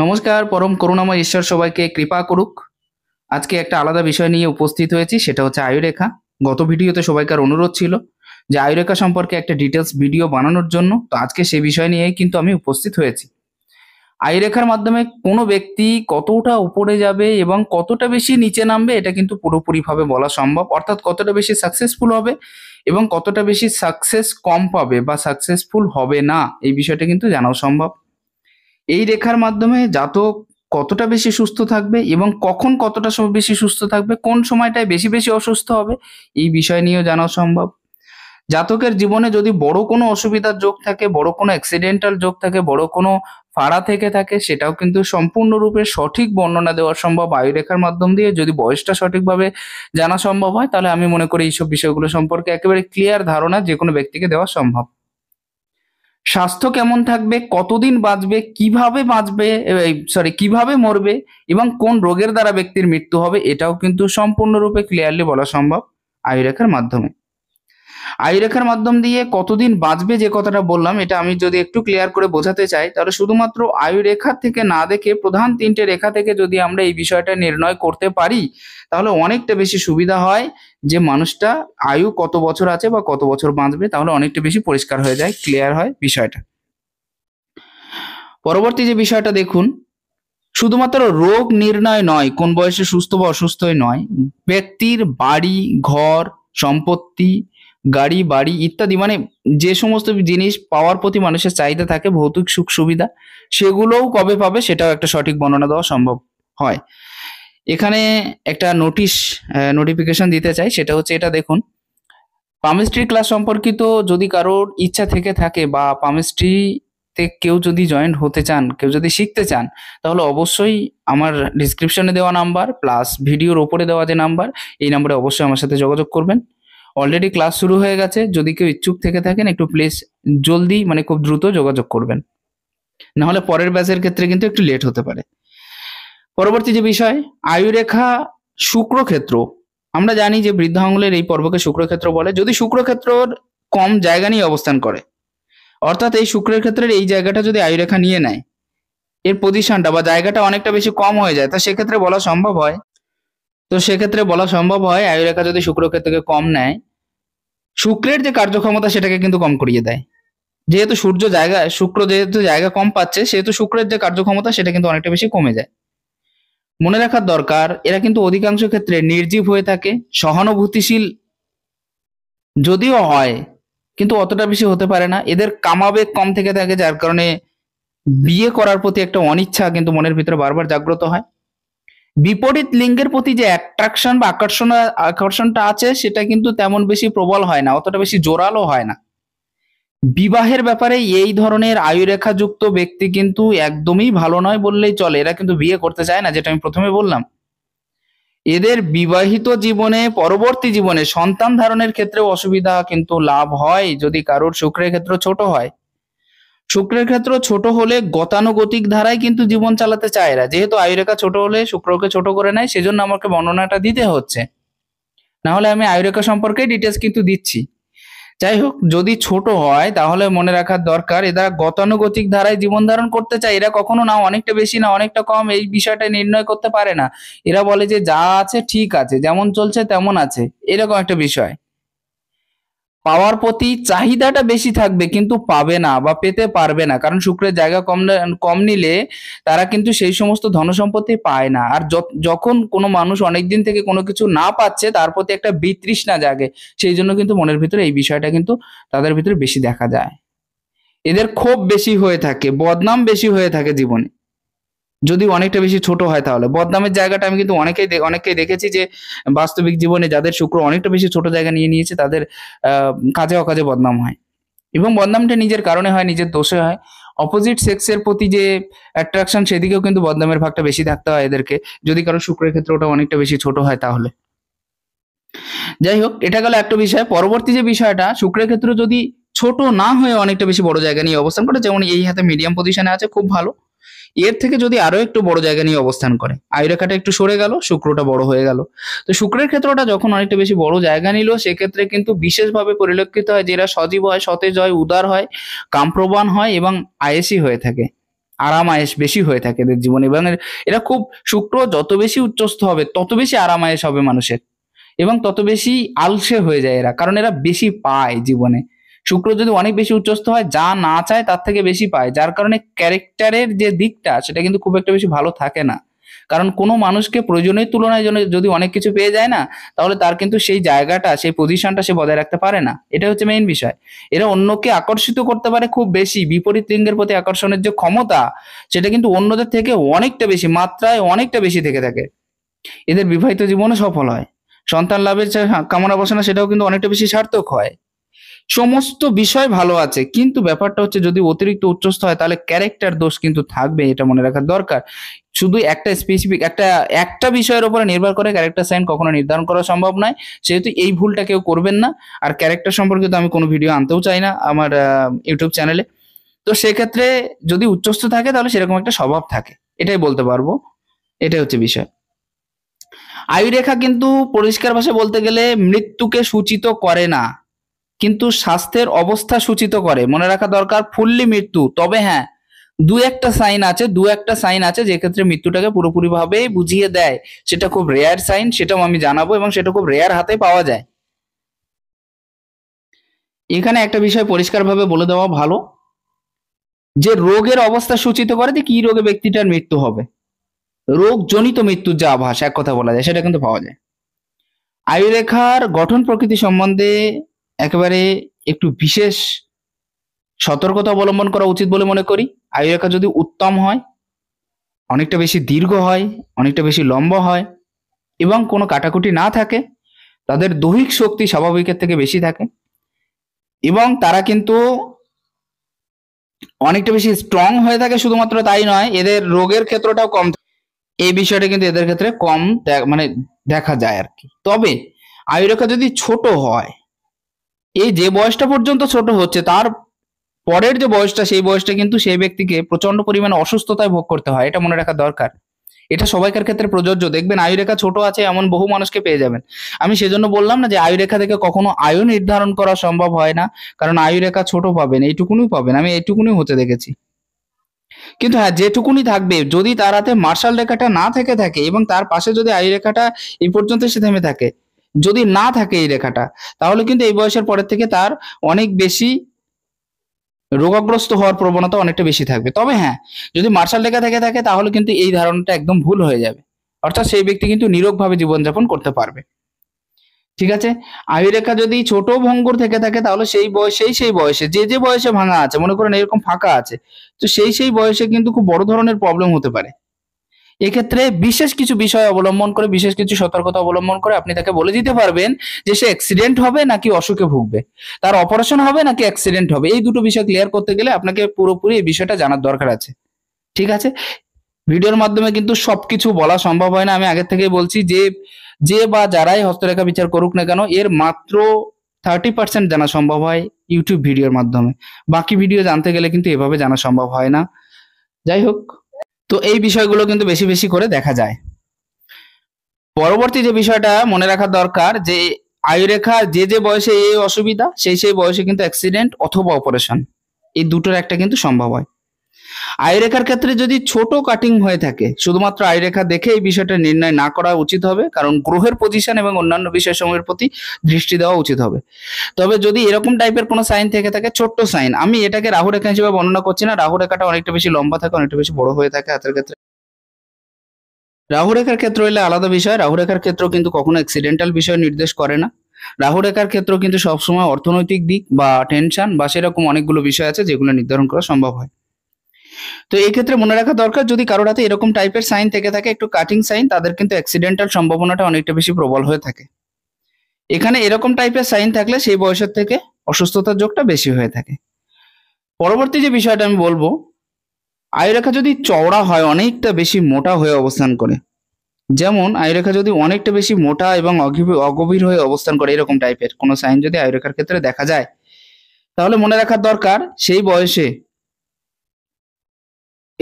নমস্কার পরম করুণাময় ঈশ্বর সবাইকে কৃপা করুক আজকে একটা আলাদা বিষয় নিয়ে উপস্থিত হয়েছি সেটা হচ্ছে আয়ুরেখা গত ভিডিওতে সবাইকার অনুরোধ ছিল যে আয়ুরেখা সম্পর্কে একটা ডিটেলস ভিডিও বানানোর জন্য তো আজকে সেই বিষয় নিয়েই কিন্তু আমি উপস্থিত হয়েছি আয়ুরেখার মাধ্যমে কোনো ব্যক্তি কতটা উপরে যাবে এবং কতটা বেশি নিচে নামবে এটা কিন্তু পুরোপুরিভাবে বলা সম্ভব অর্থাৎ কতটা বেশি সাকসেসফুল হবে এবং কতটা বেশি সাকসেস কম পাবে বা সাকসেসফুল হবে না এই বিষয়টা কিন্তু জানাও সম্ভব এই রেখার মাধ্যমে জাতক কতটা বেশি সুস্থ থাকবে এবং কখন কতটা বেশি সুস্থ থাকবে কোন সময়টায় বেশি বেশি অসুস্থ হবে এই বিষয় নিয়েও জানা সম্ভব জাতকের জীবনে যদি বড় কোনো অসুবিধার যোগ থাকে বড় কোনো অ্যাক্সিডেন্টাল যোগ থাকে বড় কোনো ফাড়া থেকে থাকে সেটাও কিন্তু সম্পূর্ণরূপে সঠিক বর্ণনা দেওয়া সম্ভব আয়ুরেখার মাধ্যম দিয়ে যদি বয়সটা সঠিকভাবে জানা সম্ভব হয় তাহলে আমি মনে করি এইসব বিষয়গুলো সম্পর্কে একেবারে ক্লিয়ার ধারণা যে কোনো ব্যক্তিকে দেওয়া সম্ভব স্বাস্থ্য কেমন থাকবে কতদিন বাঁচবে কিভাবে বাঁচবে সরি কিভাবে মরবে এবং কোন রোগের দ্বারা ব্যক্তির মৃত্যু হবে এটাও কিন্তু সম্পূর্ণরূপে ক্লিয়ারলি বলা সম্ভব আয়ুরেখার মাধ্যমে আয়ুরেখার মাধ্যম দিয়ে কতদিন বাঁচবে যে কথাটা বললাম এটা আমি যদি একটু ক্লিয়ার করে বোঝাতে চাই তাহলে শুধুমাত্র আয়ুরেখা থেকে না দেখে প্রধান তিনটে রেখা থেকে যদি আমরা এই বিষয়টা নির্ণয় করতে পারি তাহলে অনেকটা বেশি সুবিধা হয় যে মানুষটা আয়ু কত বছর আছে বা কত বছর বাঁচবে তাহলে অনেকটা বেশি পরিষ্কার হয়ে যায় ক্লিয়ার হয় বিষয়টা পরবর্তী যে বিষয়টা দেখুন শুধুমাত্র রোগ নির্ণয় নয় কোন বয়সে সুস্থ বা অসুস্থই নয় ব্যক্তির বাড়ি ঘর সম্পত্তি গাড়ি বাড়ি ইত্যাদি মানে যে সমস্ত জিনিস পাওয়ার প্রতি মানুষের চাহিদা থাকে ভৌতিক সুখ সুবিধা সেগুলোও কবে পাবে সেটাও একটা সঠিক বর্ণনা দেওয়া সম্ভব হয় এখানে একটা নোটিশ নোটিফিকেশন দিতে চাই সেটা হচ্ছে এটা দেখুন পামিস্ট্রি ক্লাস সম্পর্কিত যদি কারোর ইচ্ছা থেকে থাকে বা পামিস্ট্রিতে কেউ যদি জয়েন হতে চান কেউ যদি শিখতে চান তাহলে অবশ্যই আমার ডিসক্রিপশনে দেওয়া নাম্বার প্লাস ভিডিওর ওপরে দেওয়া যে নাম্বার এই নাম্বারে অবশ্যই আমার সাথে যোগাযোগ করবেন অলরেডি ক্লাস শুরু হয়ে গেছে যদি কেউ ইচ্ছুক থেকে থাকেন একটু প্লিজ জলদি মানে খুব দ্রুত যোগাযোগ করবেন নাহলে পরের ব্যাচের ক্ষেত্রে কিন্তু একটু লেট হতে পারে পরবর্তী যে বিষয় আয়ুরেখা শুক্রক্ষেত্র আমরা জানি যে বৃদ্ধাঙ্গুলের এই পর্বকে শুক্রক্ষেত্র বলে যদি শুক্রক্ষেত্রর কম জায়গা নিয়ে অবস্থান করে অর্থাৎ এই শুক্রের ক্ষেত্রের এই জায়গাটা যদি আয়ুরেখা নিয়ে নেয় এর পজিশনটা বা জায়গাটা অনেকটা বেশি কম হয়ে যায় তা সেক্ষেত্রে বলা সম্ভব হয় তো সেক্ষেত্রে বলা সম্ভব হয় আয়ুরেখা যদি শুক্রক্ষেত্রকে কম নেয় শুক্রের যে কার্যক্ষমতা সেটাকে কিন্তু কম করিয়ে দেয় যেহেতু সূর্য জায়গা শুক্র যেহেতু জায়গা কম পাচ্ছে সেহেতু শুক্রের যে কার্যক্ষমতা সেটা কিন্তু অনেকটা বেশি কমে যায় মনে রাখার দরকার এরা কিন্তু অধিকাংশ ক্ষেত্রে নির্জীব হয়ে থাকে সহানুভূতিশীল যদিও হয় কিন্তু অতটা বেশি হতে পারে না এদের কামাবেগ কম থেকে থাকে যার কারণে বিয়ে করার প্রতি একটা অনিচ্ছা কিন্তু মনের ভিতরে বারবার জাগ্রত হয় বিপরীত লিঙ্গের প্রতি যে অ্যাট্রাকশন বা আকর্ষণ আকর্ষণটা আছে সেটা কিন্তু তেমন বেশি প্রবল হয় না অতটা বেশি জোরালো হয় না বিবাহের ব্যাপারে এই ধরনের আয়ুরেখাযুক্ত ব্যক্তি কিন্তু একদমই ভালো নয় বললেই চলে এরা কিন্তু বিয়ে করতে চায় না যেটা আমি প্রথমে বললাম এদের বিবাহিত জীবনে পরবর্তী জীবনে সন্তান ধারণের ক্ষেত্রে অসুবিধা কিন্তু লাভ হয় যদি কারোর শুক্রের ক্ষেত্র ছোট হয় শুক্রের ক্ষেত্র ছোট হলে গতানুগতিক ধারায় কিন্তু জীবন চালাতে চায় এরা যেহেতু আয়ুরেখা ছোট হলে শুক্রকে ছোট করে নেয় সেজন্য আমাকে বর্ণনাটা দিতে হচ্ছে না হলে আমি আয়ুরেখা সম্পর্কে ডিটেলস কিন্তু দিচ্ছি যাই হোক যদি ছোট হয় তাহলে মনে রাখার দরকার এরা গতানুগতিক ধারায় জীবন ধারণ করতে চায় এরা কখনো না অনেকটা বেশি না অনেকটা কম এই বিষয়টা নির্ণয় করতে পারে না এরা বলে যে যা আছে ঠিক আছে যেমন চলছে তেমন আছে এরকম একটা বিষয় পাওয়ার প্রতি চাহিদাটা বেশি থাকবে কিন্তু পাবে না বা পেতে পারবে না কারণ শুক্রের জায়গা কম কম নিলে তারা কিন্তু সেই সমস্ত ধনসম্পত্তি পায় না আর যখন কোনো মানুষ অনেক দিন থেকে কোনো কিছু না পাচ্ছে তার প্রতি একটা বিতৃষ্ণা জাগে সেই জন্য কিন্তু মনের ভিতরে এই বিষয়টা কিন্তু তাদের ভিতরে বেশি দেখা যায় এদের ক্ষোভ বেশি হয়ে থাকে বদনাম বেশি হয়ে থাকে জীবনে যদি অনেকটা বেশি ছোট হয় তাহলে বদনামের জায়গাটা আমি কিন্তু অনেকেই অনেকেই দেখেছি যে বাস্তবিক জীবনে যাদের শুক্র অনেকটা বেশি ছোট জায়গা নিয়ে নিয়েছে তাদের কাজে অকাজে বদনাম হয় এবং বদনামটা নিজের কারণে হয় নিজের দোষে হয় অপোজিট সেক্সের প্রতি যে অ্যাট্রাকশন সেদিকেও কিন্তু বদনামের ভাগটা বেশি থাকতে হয় এদেরকে যদি কারো শুক্রের ক্ষেত্রে ওটা অনেকটা বেশি ছোট হয় তাহলে যাই হোক এটা গেল একটা বিষয় পরবর্তী যে বিষয়টা শুক্রের ক্ষেত্রে যদি ছোট না হয়ে অনেকটা বেশি বড় জায়গা নিয়ে অবস্থান করে যেমন এই হাতে মিডিয়াম পজিশনে আছে খুব ভালো এর থেকে যদি আরো একটু বড় জায়গা নিয়ে অবস্থান করে আয়ুরেখাটা একটু সরে গেল শুক্রটা বড় হয়ে গেল তো শুক্রের ক্ষেত্রটা যখন অনেকটা বেশি বড় জায়গা নিল সেক্ষেত্রে কিন্তু বিশেষভাবে পরিলক্ষিত হয় যেটা সজীব হয় সতেজ হয় উদার হয় কাম্প্রবান হয় এবং আয়েসি হয়ে থাকে আরাম আয়েস বেশি হয়ে থাকে এদের জীবনে এবং এরা খুব শুক্র যত বেশি উচ্চস্থ হবে তত বেশি আরাম আয়েস হবে মানুষের এবং তত বেশি আলসে হয়ে যায় এরা কারণ এরা বেশি পায় জীবনে শুক্র যদি অনেক বেশি উচ্চস্থ হয় যা না চায় তার থেকে বেশি পায় যার কারণে ক্যারেক্টারের যে দিকটা সেটা কিন্তু খুব একটা বেশি ভালো থাকে না কারণ কোনো মানুষকে প্রয়োজনের তুলনায় জন্য যদি অনেক কিছু পেয়ে যায় না তাহলে তার কিন্তু সেই জায়গাটা সেই পজিশনটা সে বজায় রাখতে পারে না এটা হচ্ছে মেইন বিষয় এরা অন্যকে আকর্ষিত করতে পারে খুব বেশি বিপরীত লিঙ্গের প্রতি আকর্ষণের যে ক্ষমতা সেটা কিন্তু অন্যদের থেকে অনেকটা বেশি মাত্রায় অনেকটা বেশি থেকে থাকে এদের বিবাহিত জীবনে সফল হয় সন্তান লাভের কামনা বসনা সেটাও কিন্তু অনেকটা বেশি সার্থক হয় সমস্ত বিষয় ভালো আছে কিন্তু ব্যাপারটা হচ্ছে যদি অতিরিক্ত উচ্চস্থ হয় তাহলে ক্যারেক্টার দোষ কিন্তু থাকবে এটা মনে রাখার দরকার শুধু একটা স্পেসিফিক একটা একটা বিষয়ের উপরে নির্ভর করে ক্যারেক্টার সাইন কখনো নির্ধারণ করা সম্ভব নয় সেহেতু এই ভুলটা কেউ করবেন না আর ক্যারেক্টার সম্পর্কে তো আমি কোনো ভিডিও আনতেও চাই না আমার ইউটিউব চ্যানেলে তো সেক্ষেত্রে যদি উচ্চস্থ থাকে তাহলে সেরকম একটা স্বভাব থাকে এটাই বলতে পারবো এটাই হচ্ছে বিষয় আয়ুরেখা কিন্তু পরিষ্কার ভাষায় বলতে গেলে মৃত্যুকে সূচিত করে না কিন্তু স্বাস্থ্যের অবস্থা সূচিত করে মনে রাখা দরকার ফুললি মৃত্যু তবে হ্যাঁ দু একটা সাইন আছে দু একটা সাইন আছে যে ক্ষেত্রে মৃত্যুটাকে পুরোপুরিভাবেই বুঝিয়ে দেয় সেটা খুব রেয়ার সাইন সেটাও আমি জানাবো এবং সেটা খুব রেয়ার হাতে পাওয়া যায় এখানে একটা বিষয় পরিষ্কারভাবে বলে দেওয়া ভালো যে রোগের অবস্থা সূচিত করে যে কি রোগে ব্যক্তিটার মৃত্যু হবে রোগজনিত মৃত্যুর যে আভাস এক কথা বলা যায় সেটা কিন্তু পাওয়া যায় আয়ুরেখার গঠন প্রকৃতি সম্বন্ধে একেবারে একটু বিশেষ সতর্কতা অবলম্বন করা উচিত বলে মনে করি রেখা যদি উত্তম হয় অনেকটা বেশি দীর্ঘ হয় অনেকটা বেশি লম্বা হয় এবং কোনো কাটাকুটি না থাকে তাদের দৈহিক শক্তি স্বাভাবিকের থেকে বেশি থাকে এবং তারা কিন্তু অনেকটা বেশি স্ট্রং হয়ে থাকে শুধুমাত্র তাই নয় এদের রোগের ক্ষেত্রটাও কম এই বিষয়টা কিন্তু এদের ক্ষেত্রে কম মানে দেখা যায় আর কি তবে আয়ুরেখা যদি ছোট হয় এই যে বয়সটা পর্যন্ত ছোট হচ্ছে তার পরের যে বয়সটা সেই বয়সটা কিন্তু সেই ব্যক্তিকে প্রচন্ড পরিমাণে অসুস্থতায় ভোগ করতে হয় এটা মনে রাখা দরকার এটা সবাইকার ক্ষেত্রে প্রযোজ্য দেখবেন আয়ু রেখা ছোট আছে এমন বহু মানুষকে পেয়ে যাবেন আমি সেজন্য বললাম না যে আয়ু রেখা থেকে কখনো আয়ু নির্ধারণ করা সম্ভব হয় না কারণ আয়ু রেখা ছোট পাবেন এইটুকুনি পাবেন আমি এইটুকুনি হতে দেখেছি কিন্তু হ্যাঁ যেটুকুনি থাকবে যদি তার হাতে মার্শাল রেখাটা না থেকে থাকে এবং তার পাশে যদি আয়ু রেখাটা এই পর্যন্ত সে থেমে থাকে যদি না থাকে এই রেখাটা তাহলে কিন্তু এই বয়সের পরের থেকে তার অনেক বেশি রোগাগ্রস্ত হওয়ার প্রবণতা অনেকটা বেশি থাকবে তবে হ্যাঁ যদি মার্শাল রেখা থেকে থাকে তাহলে কিন্তু এই ধারণাটা একদম ভুল হয়ে যাবে অর্থাৎ সেই ব্যক্তি কিন্তু নিরোগভাবে জীবনযাপন করতে পারবে ঠিক আছে আয়ু রেখা যদি ছোট ভঙ্গুর থেকে থাকে তাহলে সেই বয়সেই সেই বয়সে যে যে বয়সে ভাঙা আছে মনে করেন এরকম ফাঁকা আছে তো সেই সেই বয়সে কিন্তু খুব বড় ধরনের প্রবলেম হতে পারে এক্ষেত্রে বিশেষ কিছু বিষয় অবলম্বন করে বিশেষ কিছু সতর্কতা অবলম্বন করে আপনি তাকে বলে দিতে পারবেন যে সে অ্যাক্সিডেন্ট হবে নাকি অসুখে ভুগবে তার অপারেশন হবে নাকি অ্যাক্সিডেন্ট হবে এই দুটো বিষয় ক্লিয়ার করতে গেলে আপনাকে পুরোপুরি এই বিষয়টা জানার দরকার আছে ঠিক আছে ভিডিওর মাধ্যমে কিন্তু সবকিছু বলা সম্ভব হয় না আমি আগের থেকেই বলছি যে যে বা যারাই হস্তরেখা বিচার করুক না কেন এর মাত্র থার্টি পার্সেন্ট জানা সম্ভব হয় ইউটিউব ভিডিওর মাধ্যমে বাকি ভিডিও জানতে গেলে কিন্তু এভাবে জানা সম্ভব হয় না যাই হোক তো এই বিষয়গুলো কিন্তু বেশি বেশি করে দেখা যায় পরবর্তী যে বিষয়টা মনে রাখা দরকার যে আয়ুরেখা যে যে বয়সে এই অসুবিধা সেই সেই বয়সে কিন্তু অ্যাক্সিডেন্ট অথবা অপারেশন এই দুটোর একটা কিন্তু সম্ভব হয় আয়রেখার ক্ষেত্রে যদি ছোট কাটিং হয়ে থাকে শুধুমাত্র আয়রেখা দেখে এই বিষয়টা নির্ণয় না করা উচিত হবে কারণ গ্রহের পজিশন এবং অন্যান্য বিষয়সমূহের প্রতি দৃষ্টি দেওয়া উচিত হবে তবে যদি এরকম টাইপের কোনো সাইন থেকে থাকে ছোট্ট সাইন আমি এটাকে রেখা হিসেবে বর্ণনা করছি না রেখাটা অনেকটা বেশি লম্বা থাকে অনেকটা বেশি বড় হয়ে থাকে হাতের ক্ষেত্রে রেখার ক্ষেত্র হলে আলাদা বিষয় রেখার ক্ষেত্র কিন্তু কখনো অ্যাক্সিডেন্টাল বিষয় নির্দেশ করে না রেখার ক্ষেত্র কিন্তু সবসময় অর্থনৈতিক দিক বা টেনশন বা সেরকম অনেকগুলো বিষয় আছে যেগুলো নির্ধারণ করা সম্ভব হয় তো এই ক্ষেত্রে মনে রাখা দরকার যদি কারোর হাতে এরকম টাইপের সাইন থেকে থাকে একটু কাটিং সাইন তাদের কিন্তু অ্যাক্সিডেন্টাল সম্ভাবনাটা অনেকটা বেশি প্রবল হয়ে থাকে এখানে এরকম টাইপের সাইন থাকলে সেই বয়সের থেকে অসুস্থতার যোগটা বেশি হয়ে থাকে পরবর্তী যে বিষয়টা আমি বলবো আয়ুরেখা যদি চওড়া হয় অনেকটা বেশি মোটা হয়ে অবস্থান করে যেমন আয়ুরেখা যদি অনেকটা বেশি মোটা এবং অগভীর হয়ে অবস্থান করে এরকম টাইপের কোনো সাইন যদি আয়ুরেখার ক্ষেত্রে দেখা যায় তাহলে মনে রাখার দরকার সেই বয়সে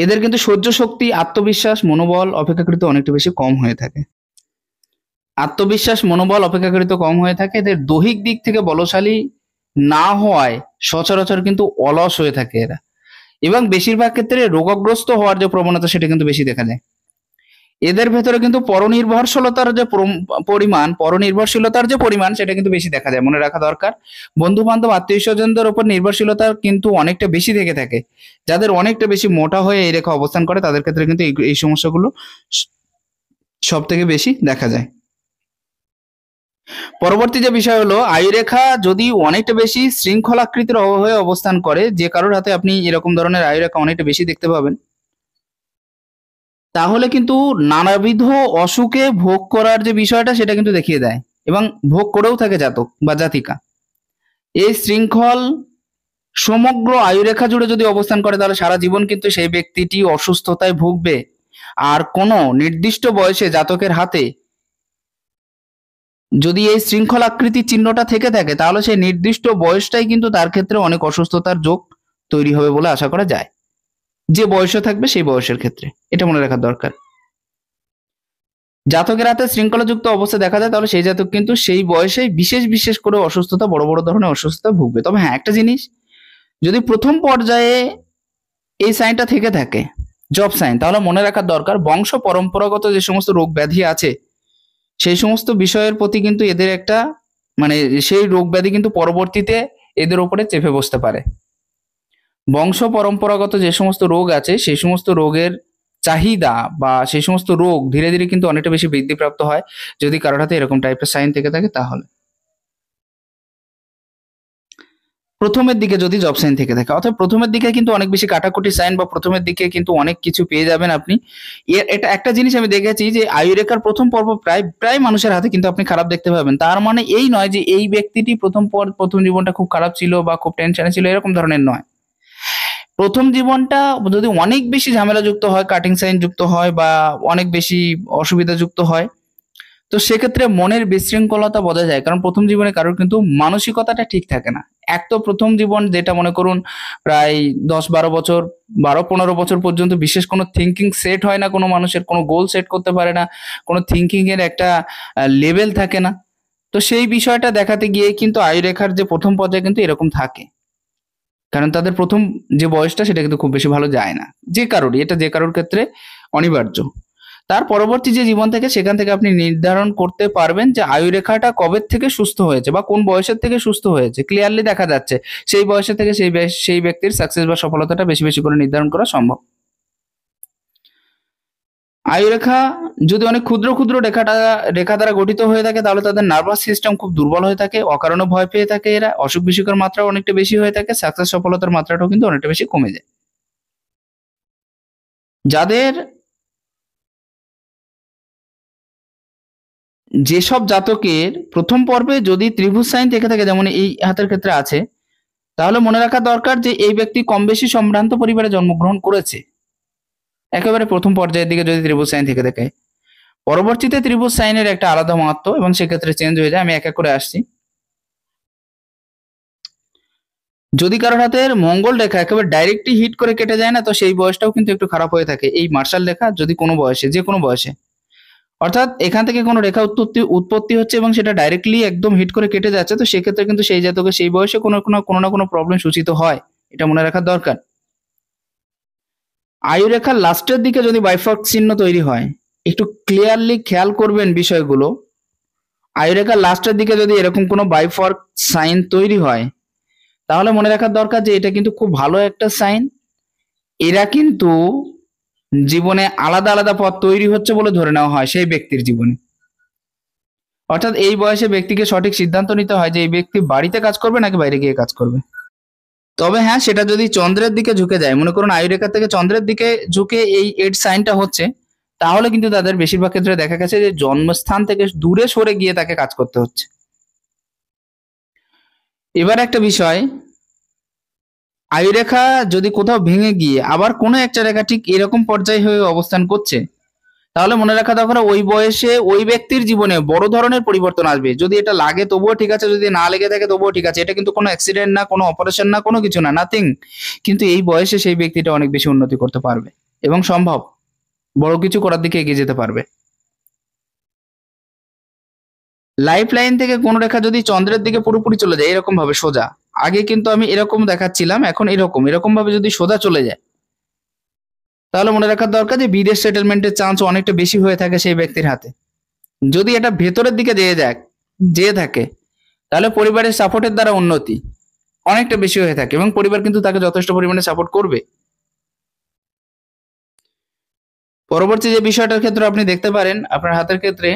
এদের কিন্তু সহ্য শক্তি আত্মবিশ্বাস মনোবল অপেক্ষাকৃত অনেকটা বেশি কম হয়ে থাকে আত্মবিশ্বাস মনোবল অপেক্ষাকৃত কম হয়ে থাকে এদের দৈহিক দিক থেকে বলশালী না হওয়ায় সচরাচর কিন্তু অলস হয়ে থাকে এরা এবং বেশিরভাগ ক্ষেত্রে রোগগ্রস্ত হওয়ার যে প্রবণতা সেটা কিন্তু বেশি দেখা যায় এদের ভেতরে কিন্তু পরনির্ভরশীলতার যে পরিমাণ পরনির্ভরশীলতার যে পরিমাণ সেটা কিন্তু বেশি দেখা যায় মনে রাখা দরকার বন্ধু বান্ধব আত্মীয় স্বজনদের উপর নির্ভরশীলতা কিন্তু অনেকটা বেশি থেকে থাকে যাদের অনেকটা বেশি মোটা হয়ে এই রেখা অবস্থান করে তাদের ক্ষেত্রে কিন্তু এই সমস্যাগুলো সব থেকে বেশি দেখা যায় পরবর্তী যে বিষয় হলো আয়ুরেখা যদি অনেকটা বেশি শৃঙ্খলাকৃতির হয়ে অবস্থান করে যে কারোর হাতে আপনি এরকম ধরনের আয়ুরেখা অনেকটা বেশি দেখতে পাবেন তাহলে কিন্তু নানাবিধ অসুখে ভোগ করার যে বিষয়টা সেটা কিন্তু দেখিয়ে দেয় এবং ভোগ করেও থাকে জাতক বা জাতিকা এই শৃঙ্খল সমগ্র আয়ুরেখা জুড়ে যদি অবস্থান করে তাহলে সারা জীবন কিন্তু সেই ব্যক্তিটি অসুস্থতায় ভুগবে আর কোনো নির্দিষ্ট বয়সে জাতকের হাতে যদি এই শৃঙ্খল আকৃতির চিহ্নটা থেকে থাকে তাহলে সেই নির্দিষ্ট বয়সটাই কিন্তু তার ক্ষেত্রে অনেক অসুস্থতার যোগ তৈরি হবে বলে আশা করা যায় যে বয়সে থাকবে সেই বয়সের ক্ষেত্রে এটা মনে রাখা দরকার জাতকের হাতে শৃঙ্খলাযুক্ত অবস্থা দেখা যায় তাহলে সেই জাতক কিন্তু সেই বয়সে বিশেষ বিশেষ করে অসুস্থতা বড় বড় ধরনের অসুস্থতা ভুগবে তবে হ্যাঁ একটা জিনিস যদি প্রথম পর্যায়ে এই সাইনটা থেকে থাকে জব সাইন তাহলে মনে রাখা দরকার বংশ পরম্পরাগত যে সমস্ত রোগ ব্যাধি আছে সেই সমস্ত বিষয়ের প্রতি কিন্তু এদের একটা মানে সেই রোগ ব্যাধি কিন্তু পরবর্তীতে এদের ওপরে চেপে বসতে পারে বংশ পরম্পরাগত যে সমস্ত রোগ আছে সেই সমস্ত রোগের চাহিদা বা সেই সমস্ত রোগ ধীরে ধীরে কিন্তু অনেকটা বেশি বৃদ্ধিপ্রাপ্ত হয় যদি কারোর হাতে এরকম টাইপের সাইন থেকে থাকে তাহলে প্রথমের দিকে যদি জব সাইন থেকে থাকে অর্থাৎ প্রথমের দিকে কিন্তু অনেক বেশি কাটাকুটি সাইন বা প্রথমের দিকে কিন্তু অনেক কিছু পেয়ে যাবেন আপনি এটা একটা জিনিস আমি দেখেছি যে আয়ুরেখার প্রথম পর্ব প্রায় প্রায় মানুষের হাতে কিন্তু আপনি খারাপ দেখতে পাবেন তার মানে এই নয় যে এই ব্যক্তিটি প্রথম প্রথম জীবনটা খুব খারাপ ছিল বা খুব টেনশনে ছিল এরকম ধরনের নয় প্রথম জীবনটা যদি অনেক বেশি ঝামেলাযুক্ত হয় কাটিং সাইন যুক্ত হয় বা অনেক বেশি অসুবিধাযুক্ত হয় তো সেক্ষেত্রে মনের বিশৃঙ্খলতা বোঝা যায় কারণ প্রথম জীবনে কারোর কিন্তু মানসিকতাটা ঠিক থাকে না এক তো প্রথম জীবন যেটা মনে করুন প্রায় দশ বারো বছর বারো পনেরো বছর পর্যন্ত বিশেষ কোনো থিঙ্কিং সেট হয় না কোনো মানুষের কোনো গোল সেট করতে পারে না কোনো থিঙ্কিং এর একটা লেভেল থাকে না তো সেই বিষয়টা দেখাতে গিয়ে কিন্তু আয়ুরেখার যে প্রথম পর্যায়ে কিন্তু এরকম থাকে কারণ তাদের প্রথম যে বয়সটা সেটা কিন্তু খুব বেশি ভালো যায় না যে কারোরই এটা যে কারোর ক্ষেত্রে অনিবার্য তার পরবর্তী যে জীবন থেকে সেখান থেকে আপনি নির্ধারণ করতে পারবেন যে আয়ুরেখাটা কবে থেকে সুস্থ হয়েছে বা কোন বয়সের থেকে সুস্থ হয়েছে ক্লিয়ারলি দেখা যাচ্ছে সেই বয়সের থেকে সেই সেই ব্যক্তির সাকসেস বা সফলতাটা বেশি বেশি করে নির্ধারণ করা সম্ভব আয়ুরেখা যদি অনেক ক্ষুদ্র ক্ষুদ্র রেখা রেখা দ্বারা গঠিত হয়ে থাকে তাহলে তাদের নার্ভাস সিস্টেম খুব দুর্বল হয়ে থাকে অকারণে ভয় পেয়ে থাকে এরা অসুখ বিসুখের মাত্রা অনেকটা বেশি হয়ে থাকে সাকসেস সফলতার মাত্রাটাও কিন্তু অনেকটা বেশি কমে যায় যাদের যেসব জাতকের প্রথম পর্বে যদি ত্রিভুজ সাইন থেকে থাকে যেমন এই হাতের ক্ষেত্রে আছে তাহলে মনে রাখা দরকার যে এই ব্যক্তি কম বেশি সম্ভ্রান্ত পরিবারে জন্মগ্রহণ করেছে একেবারে প্রথম পর্যায়ের দিকে যদি ত্রিভুজ সাইন থেকে দেখে পরবর্তীতে ত্রিভুজ সাইনের একটা আলাদা মাহাত্ম এবং সেক্ষেত্রে চেঞ্জ হয়ে যায় আমি এক এক করে আসছি যদি কারোর হাতের মঙ্গল রেখা একেবারে ডাইরেক্টলি হিট করে কেটে যায় না তো সেই বয়সটাও কিন্তু একটু খারাপ হয়ে থাকে এই মার্শাল রেখা যদি কোনো বয়সে যে কোনো বয়সে অর্থাৎ এখান থেকে কোনো রেখা উৎপত্তি উৎপত্তি হচ্ছে এবং সেটা ডাইরেক্টলি একদম হিট করে কেটে যাচ্ছে তো সেক্ষেত্রে কিন্তু সেই জাতকে সেই বয়সে কোনো কোনো কোনো না কোনো প্রবলেম সূচিত হয় এটা মনে রাখার দরকার আয়ুরেখার লাস্টের দিকে যদি বাইফক চিহ্ন তৈরি হয় একটু ক্লিয়ারলি খেয়াল করবেন বিষয়গুলো আয়ুরেখার লাস্টের দিকে যদি এরকম কোনো বাইফর্ক সাইন তৈরি হয় তাহলে মনে রাখার দরকার যে এটা কিন্তু খুব ভালো একটা সাইন এরা কিন্তু জীবনে আলাদা আলাদা পথ তৈরি হচ্ছে বলে ধরে নেওয়া হয় সেই ব্যক্তির জীবনে অর্থাৎ এই বয়সে ব্যক্তিকে সঠিক সিদ্ধান্ত নিতে হয় যে এই ব্যক্তি বাড়িতে কাজ করবে নাকি বাইরে গিয়ে কাজ করবে তবে হ্যাঁ সেটা যদি চন্দ্রের দিকে ঝুঁকে যায় মনে করুন আয়ুরেখা থেকে চন্দ্রের দিকে ঝুঁকে এই এড সাইনটা হচ্ছে তাহলে কিন্তু তাদের বেশিরভাগ ক্ষেত্রে দেখা গেছে যে জন্মস্থান থেকে দূরে সরে গিয়ে তাকে কাজ করতে হচ্ছে এবার একটা বিষয় আয়ুরেখা যদি কোথাও ভেঙে গিয়ে আবার কোনো একটা রেখা ঠিক এরকম পর্যায়ে হয়ে অবস্থান করছে তাহলে মনে রাখা দরকার ওই বয়সে ওই ব্যক্তির জীবনে বড় ধরনের পরিবর্তন আসবে যদি এটা লাগে তবুও ঠিক আছে যদি না লেগে থাকে তবুও ঠিক আছে এটা কিন্তু কোনো অ্যাক্সিডেন্ট না কোনো অপারেশন না কোনো কিছু না নাথিং কিন্তু এই বয়সে সেই ব্যক্তিটা অনেক বেশি উন্নতি করতে পারবে এবং সম্ভব বড় কিছু করার দিকে এগিয়ে যেতে পারবে লাইফ লাইন থেকে কোন রেখা যদি চন্দ্রের দিকে পুরোপুরি চলে যায় এরকম ভাবে সোজা আগে কিন্তু আমি এরকম দেখাচ্ছিলাম এখন এরকম এরকম ভাবে যদি সোজা চলে যায় তাহলে মনে রাখার দরকার যে বিদেশ সেটেলমেন্টের চান্স অনেকটা বেশি হয়ে থাকে সেই ব্যক্তির হাতে যদি এটা ভেতরের দিকে যেয়ে দেখ যেয়ে থাকে তাহলে পরিবারের সাপোর্টের দ্বারা উন্নতি অনেকটা বেশি হয়ে থাকে এবং পরিবার কিন্তু তাকে যথেষ্ট পরিমাণে সাপোর্ট করবে পরবর্তী যে বিষয়টার ক্ষেত্রে আপনি দেখতে পারেন আপনার হাতের ক্ষেত্রে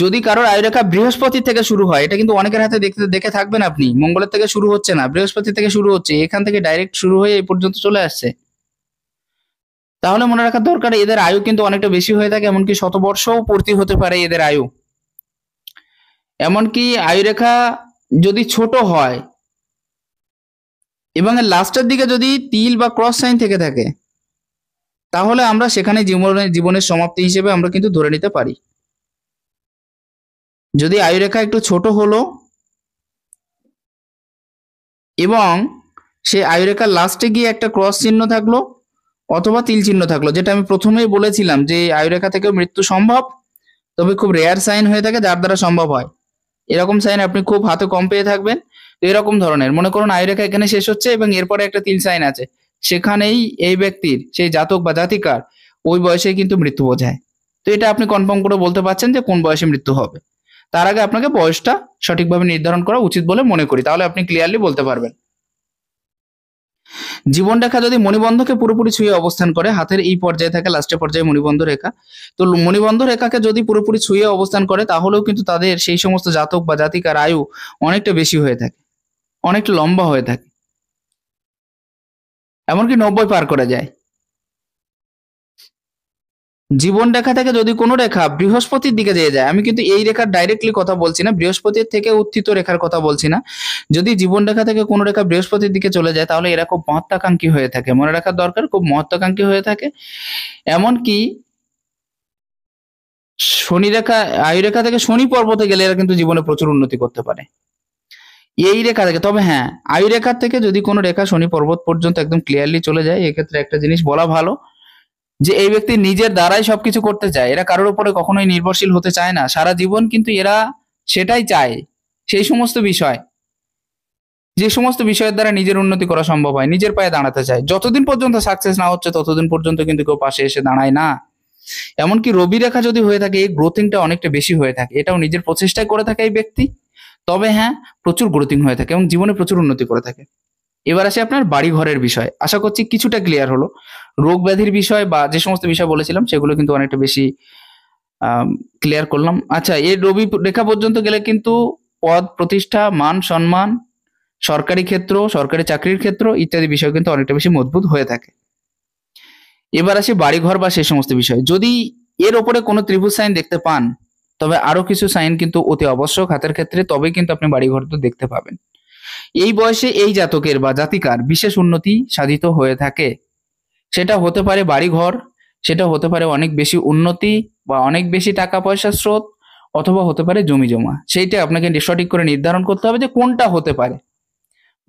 যদি কারোর আয় রেখা বৃহস্পতি থেকে শুরু হয় এটা কিন্তু অনেকের হাতে দেখতে দেখে থাকবেন আপনি মঙ্গলের থেকে শুরু হচ্ছে না বৃহস্পতি থেকে শুরু হচ্ছে এখান থেকে ডাইরেক্ট শুরু হয়ে এই পর্যন্ত চলে আসছে তাহলে মনে রাখা দরকার এদের আয়ু কিন্তু অনেকটা বেশি হয়ে থাকে এমনকি শতবর্ষও পূর্তি হতে পারে এদের আয়ু এমনকি আয়ুরেখা যদি ছোট হয় এবং লাস্টের দিকে যদি তিল বা ক্রস সাইন থেকে থাকে তাহলে আমরা সেখানে জীবনের জীবনের সমাপ্তি হিসেবে আমরা কিন্তু ধরে নিতে পারি যদি আয়ুরেখা একটু ছোট হলো এবং সে আয়ুরেখার লাস্টে গিয়ে একটা ক্রস চিহ্ন থাকলো অথবা তিল চিহ্ন থাকলো যেটা আমি প্রথমেই বলেছিলাম যে আয়ুরেখা থেকেও মৃত্যু সম্ভব তবে খুব রেয়ার সাইন হয়ে থাকে যার দ্বারা সম্ভব হয় এরকম সাইন আপনি খুব হাতে কম পেয়ে থাকবেন তো এরকম ধরনের মনে করুন আয়ুরেখা এখানে শেষ হচ্ছে এবং এরপরে একটা তিল সাইন আছে সেখানেই এই ব্যক্তির সেই জাতক বা জাতিকার ওই বয়সে কিন্তু মৃত্যু বোঝায় তো এটা আপনি কনফার্ম করে বলতে পারছেন যে কোন বয়সে মৃত্যু হবে তার আগে আপনাকে বয়সটা সঠিকভাবে নির্ধারণ করা উচিত বলে মনে করি তাহলে আপনি ক্লিয়ারলি বলতে পারবেন জীবন রেখা যদি মণিবন্ধকে পুরোপুরি ছুঁয়ে অবস্থান করে হাতের এই পর্যায়ে থাকে লাস্টের পর্যায়ে মণিবন্ধ রেখা তো মণিবন্ধ রেখাকে যদি পুরোপুরি ছুঁয়ে অবস্থান করে তাহলেও কিন্তু তাদের সেই সমস্ত জাতক বা জাতিকার আয়ু অনেকটা বেশি হয়ে থাকে অনেকটা লম্বা হয়ে থাকে এমনকি নব্বই পার করা যায় জীবন রেখা থেকে যদি কোনো রেখা বৃহস্পতির দিকে যেয়ে যায় আমি কিন্তু এই রেখার ডাইরেক্টলি কথা বলছি না বৃহস্পতির থেকে উত্থিত রেখার কথা বলছি না যদি জীবন রেখা থেকে কোনো রেখা বৃহস্পতির দিকে চলে যায় তাহলে এরা খুব মহত্বাকাঙ্ক্ষী হয়ে থাকে মনে রাখার দরকার খুব মহত্বাকাঙ্ক্ষী হয়ে থাকে এমনকি শনি রেখা আয়ু রেখা থেকে শনি পর্বতে গেলে এরা কিন্তু জীবনে প্রচুর উন্নতি করতে পারে এই রেখা থেকে তবে হ্যাঁ আয়ু রেখা থেকে যদি কোনো রেখা শনি পর্বত পর্যন্ত একদম ক্লিয়ারলি চলে যায় এক্ষেত্রে একটা জিনিস বলা ভালো যে এই ব্যক্তি নিজের দ্বারাই সবকিছু করতে চায় এরা কারোর উপরে কখনোই নির্ভরশীল হতে চায় না সারা জীবন কিন্তু এরা সেটাই চায় সেই সমস্ত বিষয় যে সমস্ত বিষয়ের দ্বারা নিজের উন্নতি করা সম্ভব হয় নিজের পায়ে দাঁড়াতে চায় যতদিন পর্যন্ত সাকসেস না হচ্ছে ততদিন পর্যন্ত কিন্তু কেউ পাশে এসে দাঁড়ায় না এমনকি রবি রেখা যদি হয়ে থাকে এই গ্রোথিংটা অনেকটা বেশি হয়ে থাকে এটাও নিজের প্রচেষ্টায় করে থাকে এই ব্যক্তি তবে হ্যাঁ প্রচুর গ্রোথিং হয়ে থাকে এবং জীবনে প্রচুর উন্নতি করে থাকে এবার আসে আপনার বাড়িঘরের বিষয় আশা করছি কিছুটা ক্লিয়ার হলো রোগ ব্যাধির বিষয় বা যে সমস্ত বিষয় বলেছিলাম সেগুলো কিন্তু অনেকটা বেশি ক্লিয়ার করলাম আচ্ছা এই রবি রেখা পর্যন্ত গেলে কিন্তু পদ প্রতিষ্ঠা মান সম্মান সরকারি ক্ষেত্র সরকারি চাকরির ক্ষেত্র ইত্যাদি বিষয় কিন্তু অনেকটা বেশি মজবুত হয়ে থাকে এবার আসি বাড়িঘর বা সে সমস্ত বিষয় যদি এর ওপরে কোনো ত্রিভুজ সাইন দেখতে পান তবে আরো কিছু সাইন কিন্তু অতি আবশ্যক হাতের ক্ষেত্রে তবে কিন্তু আপনি বাড়িঘর তো দেখতে পাবেন এই বয়সে এই জাতকের বা জাতিকার বিশেষ উন্নতি সাধিত হয়ে থাকে সেটা হতে পারে বাড়িঘর সেটা হতে পারে অনেক বেশি উন্নতি বা অনেক বেশি টাকা পয়সার স্রোত অথবা হতে পারে জমি জমা সেইটা আপনাকে সঠিক করে নির্ধারণ করতে হবে যে কোনটা হতে পারে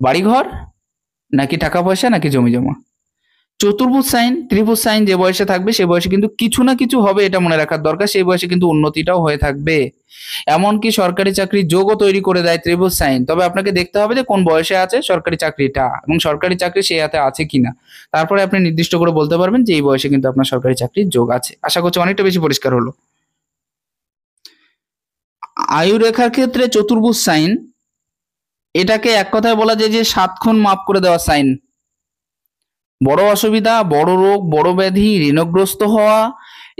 বাড়িঘর নাকি টাকা পয়সা নাকি জমি জমা চতুর্ভুজ সাইন ত্রিভুজ সাইন যে বয়সে থাকবে সে বয়সে কিন্তু কিছু না কিছু হবে এটা মনে রাখার দরকার সেই বয়সে কিন্তু উন্নতিটাও হয়ে থাকবে এমনকি সরকারি চাকরি যোগও তৈরি করে দেয় ত্রিভুজ সাইন তবে আপনাকে দেখতে হবে যে কোন বয়সে আছে সরকারি চাকরিটা এবং সরকারি চাকরি সেই হাতে আছে কিনা তারপরে আপনি নির্দিষ্ট করে বলতে পারবেন যে এই বয়সে কিন্তু আপনার সরকারি চাকরির যোগ আছে আশা করছি অনেকটা বেশি পরিষ্কার হলো আয়ু রেখার ক্ষেত্রে চতুর্ভুজ সাইন এটাকে এক কথায় বলা যায় যে সাতক্ষণ মাপ করে দেওয়া সাইন বড় অসুবিধা বড় রোগ বড় ব্যাধি ঋণগ্রস্ত হওয়া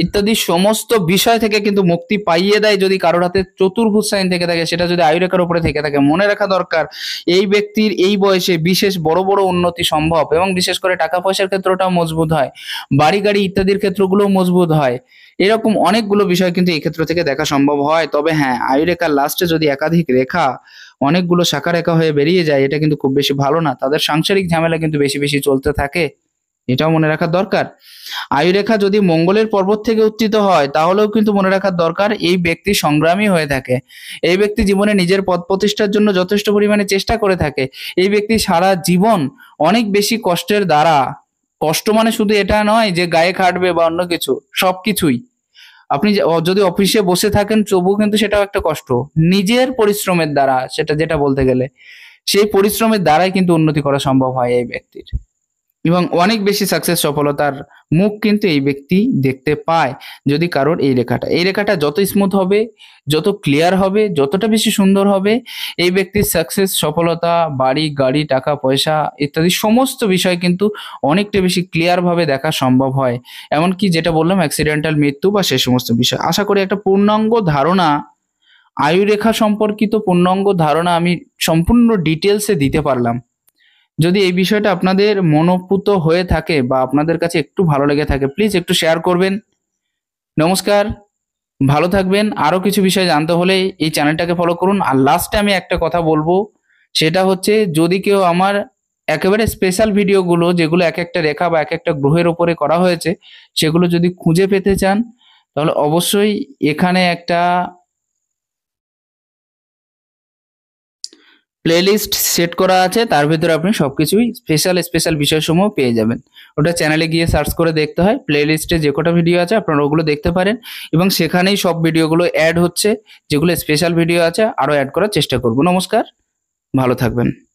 ইত্যাদি সমস্ত বিষয় থেকে কিন্তু মুক্তি পাইয়ে দেয় যদি কারোর হাতে চতুর্ভুজ সাইন থেকে থাকে সেটা যদি আয়ুরেখার উপরে থেকে থাকে মনে রাখা দরকার এই ব্যক্তির এই বয়সে বিশেষ বড় বড় উন্নতি সম্ভব এবং বিশেষ করে টাকা পয়সার ক্ষেত্রটাও মজবুত হয় বাড়ি গাড়ি ইত্যাদির ক্ষেত্রগুলোও মজবুত হয় এরকম অনেকগুলো বিষয় কিন্তু এই ক্ষেত্র থেকে দেখা সম্ভব হয় তবে হ্যাঁ আয়ুরেখার লাস্টে যদি একাধিক রেখা অনেকগুলো শাখা রেখা হয়ে বেরিয়ে যায় এটা কিন্তু খুব বেশি ভালো না তাদের সাংসারিক ঝামেলা কিন্তু বেশি বেশি চলতে থাকে এটাও মনে রাখার দরকার আয়ুরেখা যদি মঙ্গলের পর্বত থেকে উত্থিত হয় তাহলেও কিন্তু মনে রাখার দরকার এই ব্যক্তি সংগ্রামী হয়ে থাকে এই ব্যক্তি জীবনে নিজের পদ প্রতিষ্ঠার জন্য যথেষ্ট পরিমাণে চেষ্টা করে থাকে এই ব্যক্তি সারা জীবন অনেক বেশি কষ্টের দ্বারা কষ্ট মানে শুধু এটা নয় যে গায়ে খাটবে বা অন্য কিছু সব কিছুই আপনি যদি অফিসে বসে থাকেন তবুও কিন্তু সেটাও একটা কষ্ট নিজের পরিশ্রমের দ্বারা সেটা যেটা বলতে গেলে সেই পরিশ্রমের দ্বারাই কিন্তু উন্নতি করা সম্ভব হয় এই ব্যক্তির এবং অনেক বেশি সাকসেস সফলতার মুখ কিন্তু এই ব্যক্তি দেখতে পায় যদি কারোর এই রেখাটা এই রেখাটা যত স্মুথ হবে যত ক্লিয়ার হবে যতটা বেশি সুন্দর হবে এই ব্যক্তির সাকসেস সফলতা বাড়ি গাড়ি টাকা পয়সা ইত্যাদি সমস্ত বিষয় কিন্তু অনেকটা বেশি ক্লিয়ারভাবে দেখা সম্ভব হয় এমনকি যেটা বললাম অ্যাক্সিডেন্টাল মৃত্যু বা সে সমস্ত বিষয় আশা করি একটা পূর্ণাঙ্গ ধারণা আয়ুরেখা সম্পর্কিত পূর্ণাঙ্গ ধারণা আমি সম্পূর্ণ ডিটেলসে দিতে পারলাম যদি এই বিষয়টা আপনাদের মনোপুত হয়ে থাকে বা আপনাদের কাছে একটু ভালো লেগে থাকে প্লিজ একটু শেয়ার করবেন নমস্কার ভালো থাকবেন আরও কিছু বিষয় জানতে হলে এই চ্যানেলটাকে ফলো করুন আর লাস্টে আমি একটা কথা বলবো সেটা হচ্ছে যদি কেউ আমার একেবারে স্পেশাল ভিডিওগুলো যেগুলো এক একটা রেখা বা এক একটা গ্রহের ওপরে করা হয়েছে সেগুলো যদি খুঁজে পেতে চান তাহলে অবশ্যই এখানে একটা প্লেলিস্ট সেট করা আছে তার ভেতরে আপনি সব কিছুই স্পেশাল স্পেশাল বিষয়সমূহ পেয়ে যাবেন ওটা চ্যানেলে গিয়ে সার্চ করে দেখতে হয় প্লেলিস্টে যে কটা ভিডিও আছে আপনারা ওগুলো দেখতে পারেন এবং সেখানেই সব ভিডিওগুলো অ্যাড হচ্ছে যেগুলো স্পেশাল ভিডিও আছে আরও অ্যাড করার চেষ্টা করব নমস্কার ভালো থাকবেন